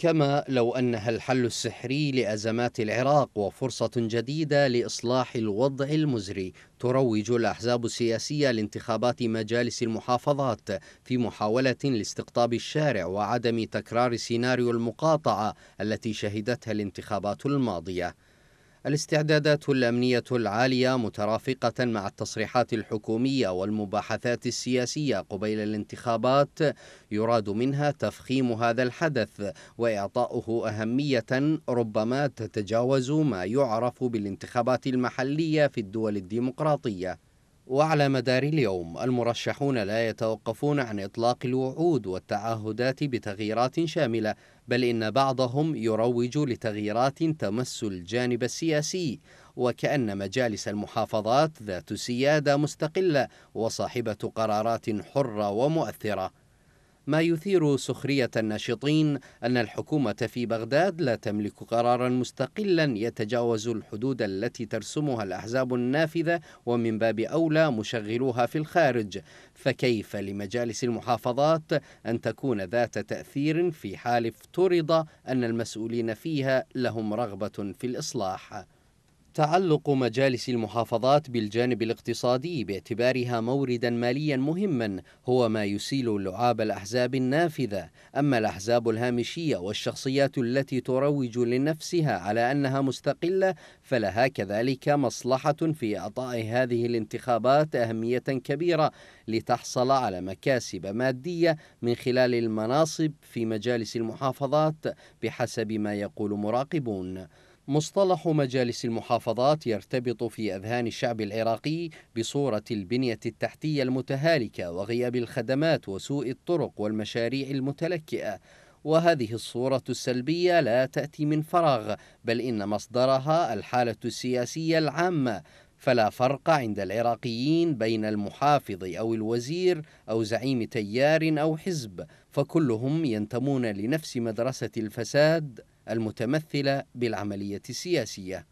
كما لو أنها الحل السحري لأزمات العراق وفرصة جديدة لإصلاح الوضع المزري تروج الأحزاب السياسية لانتخابات مجالس المحافظات في محاولة لاستقطاب الشارع وعدم تكرار سيناريو المقاطعة التي شهدتها الانتخابات الماضية الاستعدادات الأمنية العالية مترافقة مع التصريحات الحكومية والمباحثات السياسية قبيل الانتخابات يراد منها تفخيم هذا الحدث وإعطاؤه أهمية ربما تتجاوز ما يعرف بالانتخابات المحلية في الدول الديمقراطية وعلى مدار اليوم المرشحون لا يتوقفون عن إطلاق الوعود والتعهدات بتغييرات شاملة بل إن بعضهم يروج لتغييرات تمس الجانب السياسي وكأن مجالس المحافظات ذات سيادة مستقلة وصاحبة قرارات حرة ومؤثرة ما يثير سخرية الناشطين أن الحكومة في بغداد لا تملك قرارا مستقلا يتجاوز الحدود التي ترسمها الأحزاب النافذة ومن باب أولى مشغلوها في الخارج فكيف لمجالس المحافظات أن تكون ذات تأثير في حال افترض أن المسؤولين فيها لهم رغبة في الإصلاح تعلق مجالس المحافظات بالجانب الاقتصادي باعتبارها موردا ماليا مهما هو ما يسيل لعاب الاحزاب النافذه، اما الاحزاب الهامشيه والشخصيات التي تروج لنفسها على انها مستقله فلها كذلك مصلحه في اعطاء هذه الانتخابات اهميه كبيره لتحصل على مكاسب ماديه من خلال المناصب في مجالس المحافظات بحسب ما يقول مراقبون. مصطلح مجالس المحافظات يرتبط في أذهان الشعب العراقي بصورة البنية التحتية المتهالكة وغياب الخدمات وسوء الطرق والمشاريع المتلكئة وهذه الصورة السلبية لا تأتي من فراغ بل إن مصدرها الحالة السياسية العامة فلا فرق عند العراقيين بين المحافظ أو الوزير أو زعيم تيار أو حزب فكلهم ينتمون لنفس مدرسة الفساد المتمثلة بالعملية السياسية